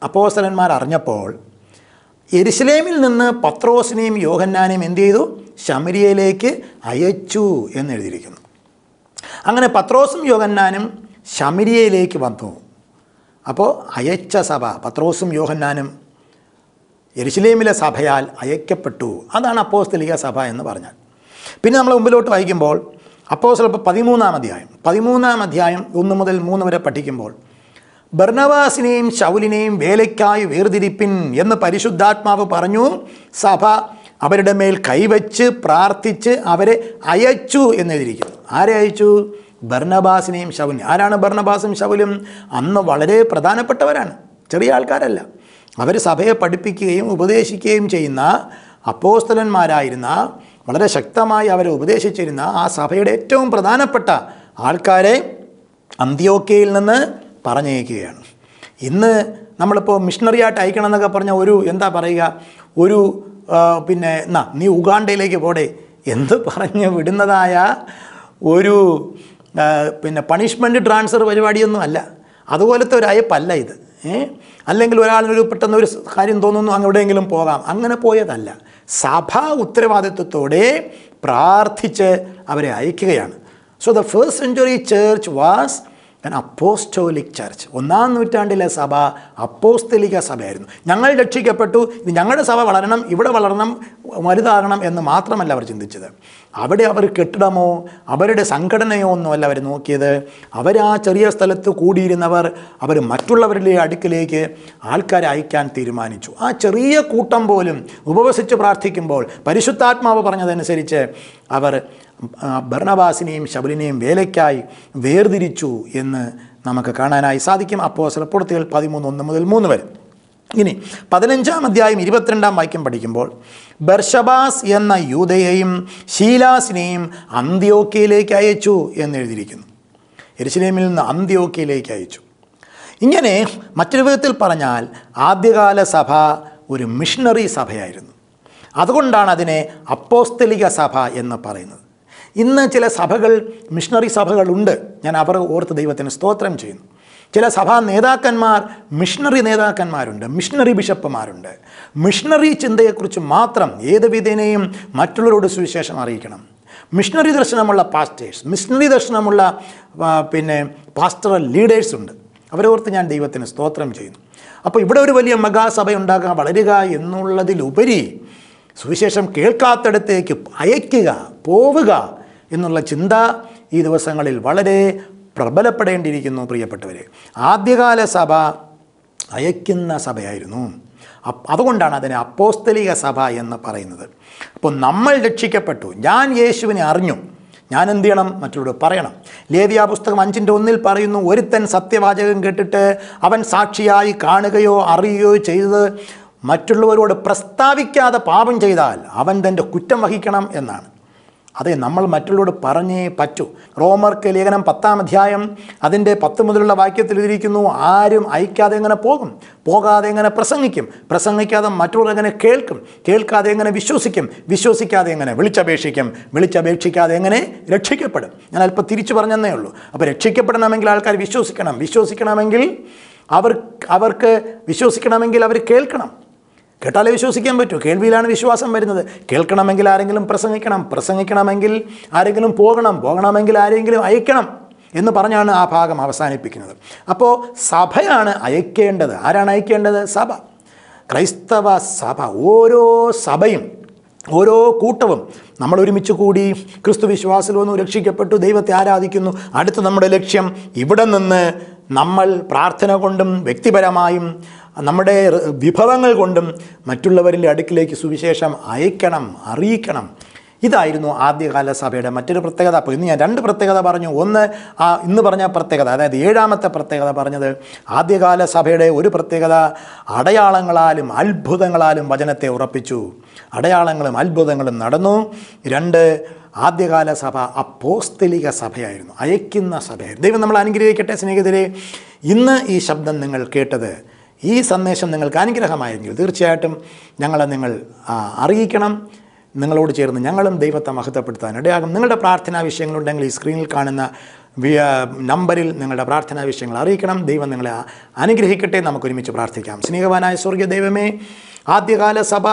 അപ്പോസ്തലന്മാർ അറിഞ്ഞപ്പോൾ യെരുശലേമിൽ നിന്ന് പത്രോസിനെയും യോഹന്നാനെയും എന്തു ചെയ്തു ശമരിയയിലേക്ക് അയച്ചു എഴുതിയിരിക്കുന്നു അങ്ങനെ പത്രോസും യോഹന്നാനും ശമരിയയിലേക്ക് വന്നു അപ്പോൾ അയച്ച സഭ പത്രോസും യോഹന്നാനും എരിശിലേമിലെ സഭയാൽ അയക്കപ്പെട്ടു അതാണ് അപ്പോസ്തലിക സഭ എന്ന് പറഞ്ഞാൽ പിന്നെ നമ്മൾ മുമ്പിലോട്ട് വായിക്കുമ്പോൾ അപ്പോൾ ചിലപ്പോൾ പതിമൂന്നാം അധ്യായം പതിമൂന്നാം അധ്യായം ഒന്ന് മുതൽ മൂന്ന് വരെ പഠിക്കുമ്പോൾ ഭർണവാസിനെയും ശൗലിനെയും വേലയ്ക്കായി വേർതിരിപ്പിൻ എന്ന് പരിശുദ്ധാത്മാവ് പറഞ്ഞു സഭ അവരുടെ മേൽ കൈവച്ച് പ്രാർത്ഥിച്ച് അവരെ അയച്ചു എന്നെഴുതിയിരിക്കുന്നു ആരെ അയച്ചു ബർണബാസിനെയും ഷൗലിനെ ആരാണ് ബർണബാസും ഷൗലും അന്ന് വളരെ പ്രധാനപ്പെട്ടവരാണ് ചെറിയ ആൾക്കാരല്ല അവർ സഭയെ പഠിപ്പിക്കുകയും ഉപദേശിക്കുകയും ചെയ്യുന്ന അപ്പോസ്തലന്മാരായിരുന്ന വളരെ ശക്തമായി അവരെ ഉപദേശിച്ചിരുന്ന ആ സഭയുടെ ഏറ്റവും പ്രധാനപ്പെട്ട ആൾക്കാരെ അന്ത്യോക്കയിൽ നിന്ന് പറഞ്ഞയക്കുകയാണ് ഇന്ന് നമ്മളിപ്പോൾ മിഷണറി ആയിട്ട് അയക്കണം എന്നൊക്കെ പറഞ്ഞ ഒരു എന്താ പറയുക ഒരു പിന്നെ എന്നാ നീ ഉഗാണ്ടയിലേക്ക് പോടെ എന്ന് പറഞ്ഞ് വിടുന്നതായ ഒരു പിന്നെ പണിഷ്മെൻ്റ് ട്രാൻസ്ഫർ പരിപാടിയൊന്നും അല്ല അതുപോലത്തെ ഒരു അയപ്പല്ല ഇത് അല്ലെങ്കിൽ ഒരാളിനൊരു പെട്ടെന്ന് ഒരു കാര്യം തോന്നുന്നു അങ്ങോട്ടെങ്കിലും പോകാം അങ്ങനെ പോയതല്ല സഭാ ഉത്തരവാദിത്വത്തോടെ പ്രാർത്ഥിച്ച് അവരെ അയക്കുകയാണ് so the first century church was then apostolic church ഒന്നാം നൂറ്റാണ്ടിലെ സഭ അപ്പോസ്തലിക സഭയായിരുന്നു ഞങ്ങൾ രക്ഷിക്കപ്പെട്ടു ഇത് ഞങ്ങളുടെ സഭ വളരണം ഇവിടെ വളരണം വലുതാകണം എന്ന് മാത്രമല്ല അവർ ചിന്തിച്ചത് അവിടെ അവർ കെട്ടിടമോ അവരുടെ സംഘടനയോ ഒന്നുമല്ല അവർ നോക്കിയത് അവർ ആ ചെറിയ സ്ഥലത്ത് കൂടിയിരുന്നവർ അവർ മറ്റുള്ളവരുടെ അടുക്കിലേക്ക് ആൾക്കാരെ അയക്കാൻ തീരുമാനിച്ചു ആ ചെറിയ കൂട്ടം പോലും ഉപവസിച്ച് പ്രാർത്ഥിക്കുമ്പോൾ പരിശുദ്ധാത്മാവ് പറഞ്ഞതനുസരിച്ച് അവർ ഭരണവാസിനെയും ശബലിനെയും വേലയ്ക്കായി വേർതിരിച്ചു എന്ന് നമുക്ക് കാണാനായി സാധിക്കും അപ്പോൾ ചിലപ്പോഴത്തുകൾ പതിമൂന്ന് ഒന്ന് മുതൽ മൂന്ന് വരെ ഇനി പതിനഞ്ചാം അധ്യായം ഇരുപത്തിരണ്ടാം വാക്യം പഠിക്കുമ്പോൾ ബർഷബാസ് എന്ന യൂതയെയും ഷീലാസിനെയും അന്ത്യോക്കയിലേക്ക് അയച്ചു എന്നെഴുതിയിരിക്കുന്നു എരുസലേമിൽ നിന്ന് അന്ത്യോക്കയിലേക്ക് അയച്ചു ഇങ്ങനെ മറ്റൊരു വിധത്തിൽ പറഞ്ഞാൽ ആദ്യകാല സഭ ഒരു മിഷണറി സഭയായിരുന്നു അതുകൊണ്ടാണ് അതിനെ അപ്പോസ്തലിക സഭ എന്ന് പറയുന്നത് ഇന്ന് ചില സഭകൾ മിഷണറി സഭകളുണ്ട് ഞാൻ അവർ ഓർത്ത് ദൈവത്തിന് സ്തോത്രം ചെയ്യുന്നു ചില സഭാ നേതാക്കന്മാർ മിഷണറി നേതാക്കന്മാരുണ്ട് മിഷണറി ബിഷപ്പുമാരുണ്ട് മിഷണറി ചിന്തയെക്കുറിച്ച് മാത്രം ഏത് വിധേനയും മറ്റുള്ളവരോട് സുവിശേഷം അറിയിക്കണം മിഷണറി ദർശനമുള്ള പാസ്റ്റേഴ്സ് മിഷണറി ദർശനമുള്ള പിന്നെ പാസ്റ്ററൽ ലീഡേഴ്സ് ഉണ്ട് അവരെ ഓർത്ത് ഞാൻ ദൈവത്തിന് സ്തോത്രം ചെയ്യുന്നു അപ്പോൾ ഇവിടെ ഒരു വലിയ മഹാസഭ ഉണ്ടാകാൻ വളരുക എന്നുള്ളതിലുപരി സുവിശേഷം കേൾക്കാത്തടത്തേക്ക് അയക്കുക പോവുക എന്നുള്ള ചിന്ത ഈ ദിവസങ്ങളിൽ വളരെ പ്രബലപ്പെടേണ്ടിയിരിക്കുന്നു പ്രിയപ്പെട്ടവരെ ആദ്യകാല സഭ അയക്കുന്ന സഭയായിരുന്നു അതുകൊണ്ടാണ് അതിനെ അപ്പോസ്തലിക സഭ എന്ന് പറയുന്നത് അപ്പോൾ നമ്മൾ രക്ഷിക്കപ്പെട്ടു ഞാൻ യേശുവിനെ അറിഞ്ഞു ഞാൻ എന്ത് ചെയ്യണം മറ്റുള്ളവർ പറയണം ലേവിയ പുസ്തകം അഞ്ചിൻ്റെ ഒന്നിൽ പറയുന്നു ഒരുത്തൻ സത്യവാചകം കേട്ടിട്ട് അവൻ സാക്ഷിയായി കാണുകയോ അറിയുകയോ ചെയ്തത് മറ്റുള്ളവരോട് പ്രസ്താവിക്കാതെ പാപം ചെയ്താൽ അവൻ തൻ്റെ കുറ്റം വഹിക്കണം എന്നാണ് അതെ നമ്മൾ മറ്റുള്ളവരോട് പറഞ്ഞേ പറ്റൂ റോമർക്ക് ലേഖനം പത്താം അധ്യായം അതിൻ്റെ പത്ത് മുതലുള്ള വാക്യത്തിൽ എഴുതിയിരിക്കുന്നു ആരും അയക്കാതെ എങ്ങനെ പോകും പോകാതെ എങ്ങനെ പ്രസംഗിക്കും പ്രസംഗിക്കാതെ മറ്റുള്ളവർ എങ്ങനെ കേൾക്കും കേൾക്കാതെ എങ്ങനെ വിശ്വസിക്കും വിശ്വസിക്കാതെ എങ്ങനെ വിളിച്ചപേക്ഷിക്കും വിളിച്ചപേക്ഷിക്കാതെ എങ്ങനെ രക്ഷിക്കപ്പെടും ഞാൻ അല്പം തിരിച്ചു പറഞ്ഞതേ ഉള്ളൂ അപ്പോൾ രക്ഷിക്കപ്പെടണമെങ്കിൽ ആൾക്കാർ വിശ്വസിക്കണം വിശ്വസിക്കണമെങ്കിൽ അവർ അവർക്ക് വിശ്വസിക്കണമെങ്കിൽ അവർ കേൾക്കണം കേട്ടാലേ വിശ്വസിക്കാൻ പറ്റൂ കേൾവിയിലാണ് വിശ്വാസം വരുന്നത് കേൾക്കണമെങ്കിൽ ആരെങ്കിലും പ്രസംഗിക്കണം പ്രസംഗിക്കണമെങ്കിൽ ആരെങ്കിലും പോകണം പോകണമെങ്കിൽ ആരെങ്കിലും അയക്കണം എന്ന് പറഞ്ഞാണ് ആ ഭാഗം അവസാനിപ്പിക്കുന്നത് അപ്പോൾ സഭയാണ് അയക്കേണ്ടത് ആരാണ് അയക്കേണ്ടത് സഭ ക്രൈസ്തവ സഭ ഓരോ സഭയും ഓരോ കൂട്ടവും നമ്മൾ ഒരുമിച്ച് കൂടി ക്രിസ്തു വിശ്വാസിൽ വന്നു രക്ഷിക്കപ്പെട്ടു ദൈവത്തെ ആരാധിക്കുന്നു അടുത്ത നമ്മുടെ ലക്ഷ്യം ഇവിടെ നിന്ന് നമ്മൾ പ്രാർത്ഥന കൊണ്ടും വ്യക്തിപരമായും നമ്മുടെ വിഭവങ്ങൾ കൊണ്ടും മറ്റുള്ളവരിൻ്റെ അടുക്കിലേക്ക് സുവിശേഷം അയക്കണം അറിയിക്കണം ഇതായിരുന്നു ആദ്യകാല സഭയുടെ മറ്റൊരു പ്രത്യേകത അപ്പോൾ ഇന്ന് ഞാൻ രണ്ട് പ്രത്യേകത പറഞ്ഞു ഒന്ന് ആ ഇന്ന് പറഞ്ഞ പ്രത്യേകത അതായത് ഏഴാമത്തെ പ്രത്യേകത പറഞ്ഞത് ആദ്യകാല സഭയുടെ ഒരു പ്രത്യേകത അടയാളങ്ങളാലും അത്ഭുതങ്ങളാലും വചനത്തെ ഉറപ്പിച്ചു അടയാളങ്ങളും അത്ഭുതങ്ങളും നടന്നു രണ്ട് ആദ്യകാല സഭ അപ്പോസ്തലിക സഭയായിരുന്നു അയക്കുന്ന സഭയായിരുന്നു ദൈവം നമ്മൾ അനുഗ്രഹിക്കട്ടെ സ്നേഹിതരെ ഇന്ന് ഈ ശബ്ദം നിങ്ങൾ കേട്ടത് ഈ സന്ദേശം നിങ്ങൾക്ക് അനുഗ്രഹമായിരുന്നു തീർച്ചയായിട്ടും ഞങ്ങളെ നിങ്ങൾ അറിയിക്കണം നിങ്ങളോട് ചേർന്ന് ഞങ്ങളും ദൈവത്തെ മഹത്വപ്പെടുത്താൻ ഇടയാകും നിങ്ങളുടെ പ്രാർത്ഥനാ വിഷയങ്ങളുണ്ടെങ്കിൽ ഈ സ്ക്രീനിൽ കാണുന്ന നമ്പറിൽ നിങ്ങളുടെ പ്രാർത്ഥനാ വിഷയങ്ങൾ അറിയിക്കണം ദൈവം നിങ്ങളെ അനുഗ്രഹിക്കട്ടെ നമുക്കൊരുമിച്ച് പ്രാർത്ഥിക്കാം സ്നേഹവാനായ സ്വർഗ്ഗ ദൈവമേ ആദ്യകാല സഭ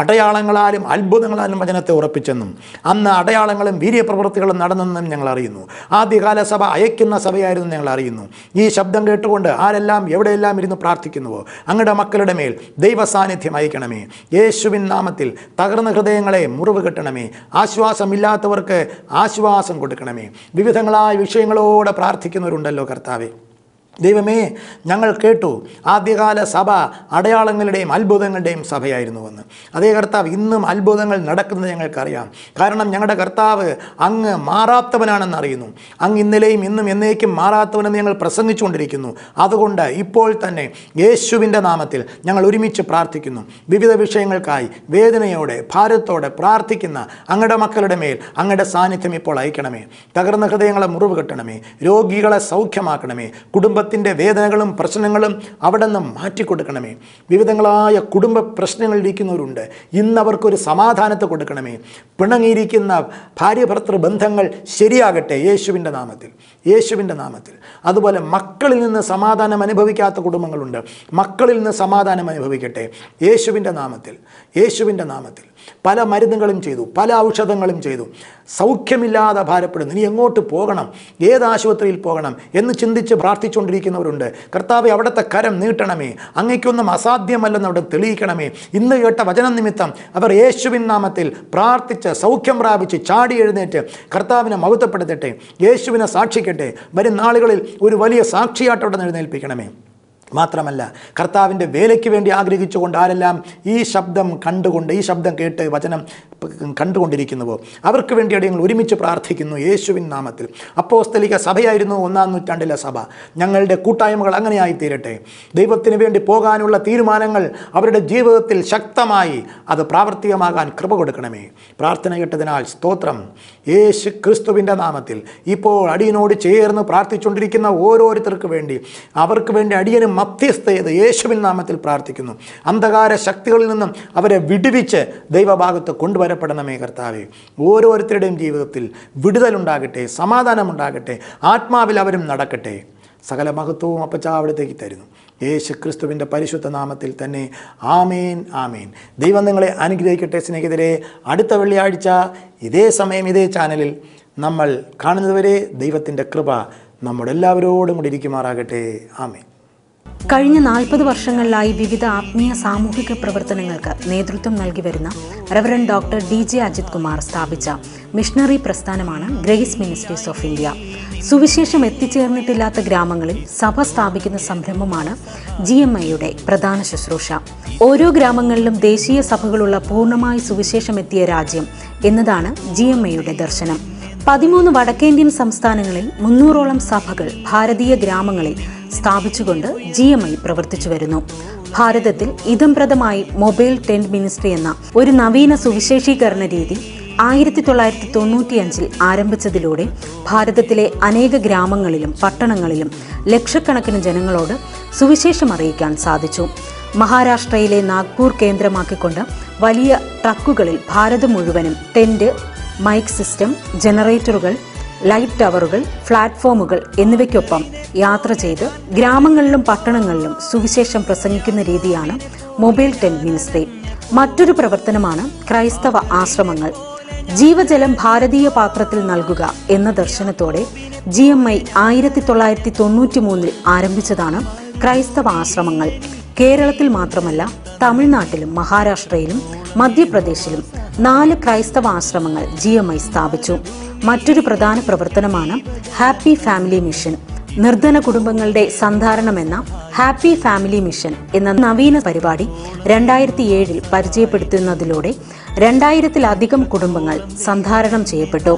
അടയാളങ്ങളാലും അത്ഭുതങ്ങളാലും വചനത്തെ ഉറപ്പിച്ചെന്നും അന്ന് അടയാളങ്ങളും വീര്യപ്രവൃത്തികളും നടന്നെന്നും ഞങ്ങൾ അറിയുന്നു ആദ്യകാല സഭ അയക്കുന്ന സഭയായിരുന്നു ഞങ്ങൾ അറിയുന്നു ഈ ശബ്ദം കേട്ടുകൊണ്ട് ആരെല്ലാം എവിടെയെല്ലാം ഇരുന്ന് പ്രാർത്ഥിക്കുന്നുവോ അങ്ങയുടെ മക്കളുടെ മേൽ ദൈവ സാന്നിധ്യം അയക്കണമേ യേശുവിൻ നാമത്തിൽ തകർന്ന ഹൃദയങ്ങളെ മുറിവ് കെട്ടണമേ ആശ്വാസമില്ലാത്തവർക്ക് ആശ്വാസം കൊടുക്കണമേ വിവിധങ്ങളായ വിഷയങ്ങളോടെ പ്രാർത്ഥിക്കുന്നവരുണ്ടല്ലോ കർത്താവേ ദൈവമേ ഞങ്ങൾ കേട്ടു ആദ്യകാല സഭ അടയാളങ്ങളുടെയും അത്ഭുതങ്ങളുടെയും സഭയായിരുന്നുവെന്ന് അതേ കർത്താവ് ഇന്നും അത്ഭുതങ്ങൾ നടക്കുന്നത് ഞങ്ങൾക്കറിയാം കാരണം ഞങ്ങളുടെ കർത്താവ് അങ്ങ് മാറാത്തവനാണെന്ന് അറിയുന്നു അങ്ങ് ഇന്നലെയും ഇന്നും എന്നേക്കും മാറാത്തവനെന്ന് ഞങ്ങൾ പ്രസംഗിച്ചുകൊണ്ടിരിക്കുന്നു അതുകൊണ്ട് ഇപ്പോൾ തന്നെ യേശുവിൻ്റെ നാമത്തിൽ ഞങ്ങൾ ഒരുമിച്ച് പ്രാർത്ഥിക്കുന്നു വിവിധ വിഷയങ്ങൾക്കായി വേദനയോടെ ഭാരത്തോടെ പ്രാർത്ഥിക്കുന്ന അങ്ങയുടെ മക്കളുടെ മേൽ അങ്ങയുടെ സാന്നിധ്യം ഇപ്പോൾ അയക്കണമേ തകർന്ന ഹൃദയങ്ങളെ മുറിവ് കെട്ടണമേ രോഗികളെ സൗഖ്യമാക്കണമേ കുടുംബ കുടുംബത്തിൻ്റെ വേദനകളും പ്രശ്നങ്ങളും അവിടെ നിന്ന് മാറ്റിക്കൊടുക്കണമേ വിവിധങ്ങളായ കുടുംബ പ്രശ്നങ്ങളിലിരിക്കുന്നവരുണ്ട് ഇന്നവർക്കൊരു സമാധാനത്ത് കൊടുക്കണമേ പിണങ്ങിയിരിക്കുന്ന ഭാര്യഭർത്തൃ ബന്ധങ്ങൾ ശരിയാകട്ടെ യേശുവിൻ്റെ നാമത്തിൽ യേശുവിൻ്റെ നാമത്തിൽ അതുപോലെ മക്കളിൽ നിന്ന് സമാധാനം അനുഭവിക്കാത്ത കുടുംബങ്ങളുണ്ട് മക്കളിൽ നിന്ന് സമാധാനം അനുഭവിക്കട്ടെ യേശുവിൻ്റെ നാമത്തിൽ യേശുവിൻ്റെ നാമത്തിൽ പല മരുന്നുകളും ചെയ്തു പല ഔഷധങ്ങളും ചെയ്തു സൗഖ്യമില്ലാതെ ഭാരപ്പെടുന്നു ഇനി എങ്ങോട്ട് പോകണം ഏത് ആശുപത്രിയിൽ പോകണം എന്ന് ചിന്തിച്ച് പ്രാർത്ഥിച്ചുകൊണ്ടിരിക്കുന്നവരുണ്ട് കർത്താവ് അവിടുത്തെ കരം നീട്ടണമേ അങ്ങയ്ക്കൊന്നും അസാധ്യമല്ലെന്ന് അവിടെ തെളിയിക്കണമേ ഇന്ന് കേട്ട വചന നിമിത്തം അവർ യേശുവിൻ നാമത്തിൽ പ്രാർത്ഥിച്ച് സൗഖ്യം പ്രാപിച്ച് ചാടി എഴുന്നേറ്റ് കർത്താവിനെ മഹത്വപ്പെടുത്തട്ടെ യേശുവിനെ സാക്ഷിക്കട്ടെ വരും നാളുകളിൽ ഒരു വലിയ സാക്ഷിയാട്ടോടെ എഴുന്നേൽപ്പിക്കണമേ മാത്രമല്ല കർത്താവിൻ്റെ വേലയ്ക്ക് വേണ്ടി ആഗ്രഹിച്ചുകൊണ്ട് ആരെല്ലാം ഈ ശബ്ദം കണ്ടുകൊണ്ട് ഈ ശബ്ദം കേട്ട് വചനം കണ്ടുകൊണ്ടിരിക്കുന്നുവോ അവർക്ക് വേണ്ടിയാണ് ഞങ്ങൾ ഒരുമിച്ച് പ്രാർത്ഥിക്കുന്നു യേശുവിൻ നാമത്തിൽ അപ്പോസ്തലിക സഭയായിരുന്നു ഒന്നാം നൂറ്റാണ്ടിലെ സഭ ഞങ്ങളുടെ കൂട്ടായ്മകൾ അങ്ങനെയായി തീരട്ടെ ദൈവത്തിന് വേണ്ടി പോകാനുള്ള തീരുമാനങ്ങൾ അവരുടെ ജീവിതത്തിൽ ശക്തമായി അത് പ്രാവർത്തികമാകാൻ കൃപ കൊടുക്കണമേ പ്രാർത്ഥന കേട്ടതിനാൽ സ്തോത്രം യേശു ക്രിസ്തുവിൻ്റെ നാമത്തിൽ ഇപ്പോൾ അടിയനോട് ചേർന്ന് പ്രാർത്ഥിച്ചുകൊണ്ടിരിക്കുന്ന ഓരോരുത്തർക്ക് വേണ്ടി അവർക്ക് വേണ്ടി അടിയന് മധ്യസ്ഥ ചെയ്ത് യേശുവിൻ നാമത്തിൽ പ്രാർത്ഥിക്കുന്നു അന്ധകാര ശക്തികളിൽ നിന്നും അവരെ വിടുവിച്ച് ദൈവഭാഗത്ത് കൊണ്ടുവരും വരപ്പെടണമേ കർത്താവെ ഓരോരുത്തരുടെയും ജീവിതത്തിൽ വിടുതലുണ്ടാകട്ടെ സമാധാനമുണ്ടാകട്ടെ ആത്മാവിൽ അവരും നടക്കട്ടെ സകല മഹത്വവും അപ്പച്ച അവിടത്തേക്ക് തരുന്നു യേശു ക്രിസ്തുവിൻ്റെ പരിശുദ്ധ നാമത്തിൽ തന്നെ ആമേൻ ആമേൻ ദൈവം നിങ്ങളെ അനുഗ്രഹിക്കട്ടെ സ്നേഹിതരെ അടുത്ത വെള്ളിയാഴ്ച ഇതേ സമയം ഇതേ ചാനലിൽ നമ്മൾ കാണുന്നതുവരെ ദൈവത്തിൻ്റെ കൃപ നമ്മുടെ എല്ലാവരോടും കൂടി ഇരിക്കുമാറാകട്ടെ ആമേൻ കഴിഞ്ഞ നാൽപ്പത് വർഷങ്ങളിലായി വിവിധ ആത്മീയ സാമൂഹിക പ്രവർത്തനങ്ങൾക്ക് നേതൃത്വം നൽകി വരുന്ന reverend doctor D J Ajith Kumar സ്ഥാപിച്ച മിഷണറി പ്രസ്ഥാനമാണ് ഗ്രേസ് മിനിസ്ട്രീസ് ഓഫ് ഇന്ത്യ സുവിശേഷം എത്തിച്ചേർന്നിട്ടില്ലാത്ത ഗ്രാമങ്ങളിൽ സഭ സ്ഥാപിക്കുന്ന സംരംഭമാണ് ജി എം ഐയുടെ പ്രധാന ശുശ്രൂഷ ഓരോ ഗ്രാമങ്ങളിലും ദേശീയ സഭകളുള്ള പൂർണ്ണമായി സുവിശേഷം എത്തിയ രാജ്യം എന്നതാണ് ജി എം ഐയുടെ ദർശനം പതിമൂന്ന് വടക്കേന്ത്യൻ സംസ്ഥാനങ്ങളിൽ മുന്നൂറോളം സഭകൾ ഭാരതീയ ഗ്രാമങ്ങളിൽ സ്ഥാപിച്ചുകൊണ്ട് ജി എം ഐ പ്രവർത്തിച്ചു വരുന്നു ഭാരതത്തിൽ ഇതംപ്രദമായി മൊബൈൽ ടെൻറ്റ് മിനിസ്ട്രി എന്ന ഒരു നവീന സുവിശേഷീകരണ രീതി ആയിരത്തി തൊള്ളായിരത്തി തൊണ്ണൂറ്റിയഞ്ചിൽ ആരംഭിച്ചതിലൂടെ ഭാരതത്തിലെ അനേക ഗ്രാമങ്ങളിലും പട്ടണങ്ങളിലും ലക്ഷക്കണക്കിന് ജനങ്ങളോട് സുവിശേഷം അറിയിക്കാൻ സാധിച്ചു മഹാരാഷ്ട്രയിലെ നാഗ്പൂർ കേന്ദ്രമാക്കിക്കൊണ്ട് വലിയ ട്രക്കുകളിൽ ഭാരതം മുഴുവനും ടെൻറ്റ് മൈക്ക് സിസ്റ്റം ജനറേറ്ററുകൾ ലൈറ്റ് ടവറുകൾ പ്ലാറ്റ്ഫോമുകൾ എന്നിവയ്ക്കൊപ്പം യാത്ര ചെയ്ത് ഗ്രാമങ്ങളിലും പട്ടണങ്ങളിലും സുവിശേഷം പ്രസംഗിക്കുന്ന രീതിയാണ് മൊബൈൽ ടെൻ മിനിസ്ട്രി മറ്റൊരു പ്രവർത്തനമാണ് ക്രൈസ്തവ ആശ്രമങ്ങൾ ജീവജലം ഭാരതീയ പാത്രത്തിൽ നൽകുക എന്ന ദർശനത്തോടെ ജി എം ഐ ആയിരത്തി തൊള്ളായിരത്തി തൊണ്ണൂറ്റി മൂന്നിൽ ആരംഭിച്ചതാണ് ക്രൈസ്തവ ആശ്രമങ്ങൾ കേരളത്തിൽ മാത്രമല്ല തമിഴ്നാട്ടിലും മഹാരാഷ്ട്രയിലും മധ്യപ്രദേശിലും നാല് ക്രൈസ്തവ ആശ്രമങ്ങൾ ജി എം ഐ സ്ഥാപിച്ചു മറ്റൊരു പ്രധാന പ്രവർത്തനമാണ് ഹാപ്പി ഫാമിലി മിഷൻ നിർധന കുടുംബങ്ങളുടെ സന്ധാരണമെന്ന ഹാപ്പി ഫാമിലി മിഷൻ എന്ന നവീന പരിപാടി രണ്ടായിരത്തി ഏഴിൽ പരിചയപ്പെടുത്തുന്നതിലൂടെ രണ്ടായിരത്തിലധികം കുടുംബങ്ങൾ സന്ധാരണം ചെയ്യപ്പെട്ടു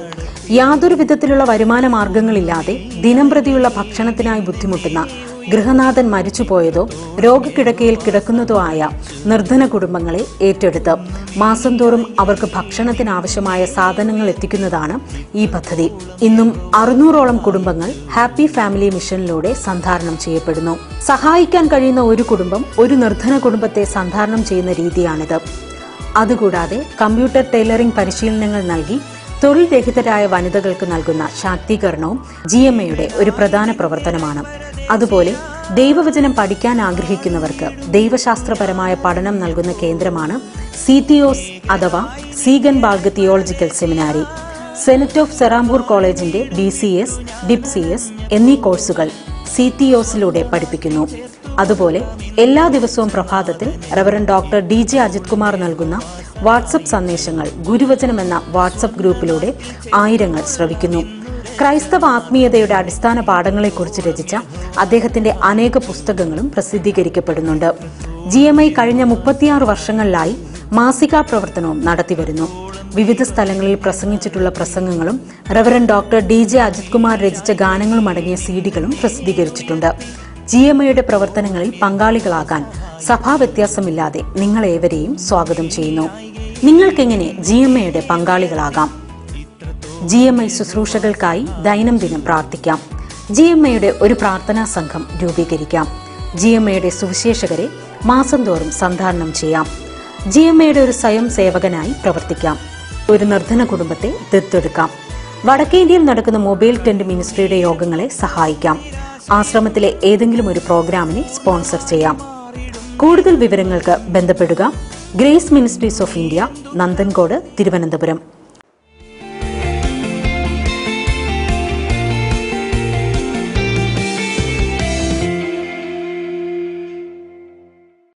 യാതൊരു വിധത്തിലുള്ള വരുമാന മാർഗങ്ങളില്ലാതെ ദിനംപ്രതിയുള്ള ഭക്ഷണത്തിനായി ബുദ്ധിമുട്ടുന്ന ഗൃഹനാഥൻ മരിച്ചുപോയതോ രോഗക്കിടക്കയിൽ കിടക്കുന്നതോ ആയ നിർധന കുടുംബങ്ങളെ ഏറ്റെടുത്ത് മാസം തോറും അവർക്ക് ഭക്ഷണത്തിനാവശ്യമായ സാധനങ്ങൾ എത്തിക്കുന്നതാണ് ഈ പദ്ധതി ഇന്നും അറുന്നൂറോളം കുടുംബങ്ങൾ ഹാപ്പി ഫാമിലി മിഷനിലൂടെ സന്ധാരണം ചെയ്യപ്പെടുന്നു സഹായിക്കാൻ കഴിയുന്ന ഒരു കുടുംബം ഒരു നിർധന കുടുംബത്തെ സന്ധാരണം ചെയ്യുന്ന രീതിയാണിത് അതുകൂടാതെ കമ്പ്യൂട്ടർ ടൈലറിംഗ് പരിശീലനങ്ങൾ നൽകി തൊഴിൽ രഹിതരായ വനിതകൾക്ക് നൽകുന്ന ശാക്തീകരണവും ജി ഒരു പ്രധാന പ്രവർത്തനമാണ് അതുപോലെ ദൈവവചനം പഠിക്കാൻ ആഗ്രഹിക്കുന്നവർക്ക് ദൈവശാസ്ത്രപരമായ പഠനം നൽകുന്ന കേന്ദ്രമാണ് സിതിയോസ് അഥവാ Ziegenbalg theological seminary senate of Serampore കോളേജിന്റെ B C S dip C S എന്നീ കോഴ്സുകൾ സിതിയോസിലൂടെ പഠിപ്പിക്കുന്നു അതുപോലെ എല്ലാ ദിവസവും പ്രഭാതത്തിൽ reverend doctor D J Ajith Kumar നൽകുന്ന വാട്സപ്പ് സന്ദേശങ്ങൾ ഗുരുവചനം എന്ന വാട്സപ്പ് ഗ്രൂപ്പിലൂടെ ആയിരങ്ങൾ ശ്രവിക്കുന്നു ക്രൈസ്തവ ആത്മീയതയുടെ അടിസ്ഥാന പാഠങ്ങളെക്കുറിച്ച് രചിച്ച അദ്ദേഹത്തിന്റെ അനേക പുസ്തകങ്ങളും പ്രസിദ്ധീകരിക്കപ്പെടുന്നുണ്ട് ജി എം ഐ കഴിഞ്ഞ മുപ്പത്തിയാറ് വർഷങ്ങളിലായി മാസികാ പ്രവർത്തനവും നടത്തിവരുന്നു വിവിധ സ്ഥലങ്ങളിൽ പ്രസംഗിച്ചിട്ടുള്ള പ്രസംഗങ്ങളും reverend doctor D J Ajith Kumar രചിച്ച ഗാനങ്ങളും അടങ്ങിയ സീഡികളും പ്രസിദ്ധീകരിച്ചിട്ടുണ്ട് ജി എം ഐയുടെ പ്രവർത്തനങ്ങളിൽ പങ്കാളികളാകാൻ സഭാ വ്യത്യാസമില്ലാതെ നിങ്ങളേവരെയും സ്വാഗതം ചെയ്യുന്നു നിങ്ങൾക്കെങ്ങനെ ജി എം ഐയുടെ പങ്കാളികളാകാം ജി എം ഐ ശുശ്രൂഷകൾക്കായി ദൈനംദിനം പ്രാർത്ഥിക്കാം ജി എം ഐയുടെ ഒരു പ്രാർത്ഥനാ സംഘം രൂപീകരിക്കാം ജി എം ഐയുടെ സുവിശേഷകരെ മാസം തോറും സന്ധാരണം ചെയ്യാം ജി എം ഐയുടെ ഒരു സ്വയം സേവകനായി പ്രവർത്തിക്കാം ഒരു നിർധന കുടുംബത്തെ ദത്തെടുക്കാം വടക്കേന്ത്യയിൽ നടക്കുന്ന മൊബൈൽ ടെന്റ് മിനിസ്ട്രിയുടെ യോഗങ്ങളെ സഹായിക്കാം ആശ്രമത്തിലെ ഏതെങ്കിലും ഒരു പ്രോഗ്രാമിനെ സ്പോൺസർ ചെയ്യാം കൂടുതൽ വിവരങ്ങൾക്ക് ബന്ധപ്പെടുക grace ministries of India Nanthancode Thiruvananthapuram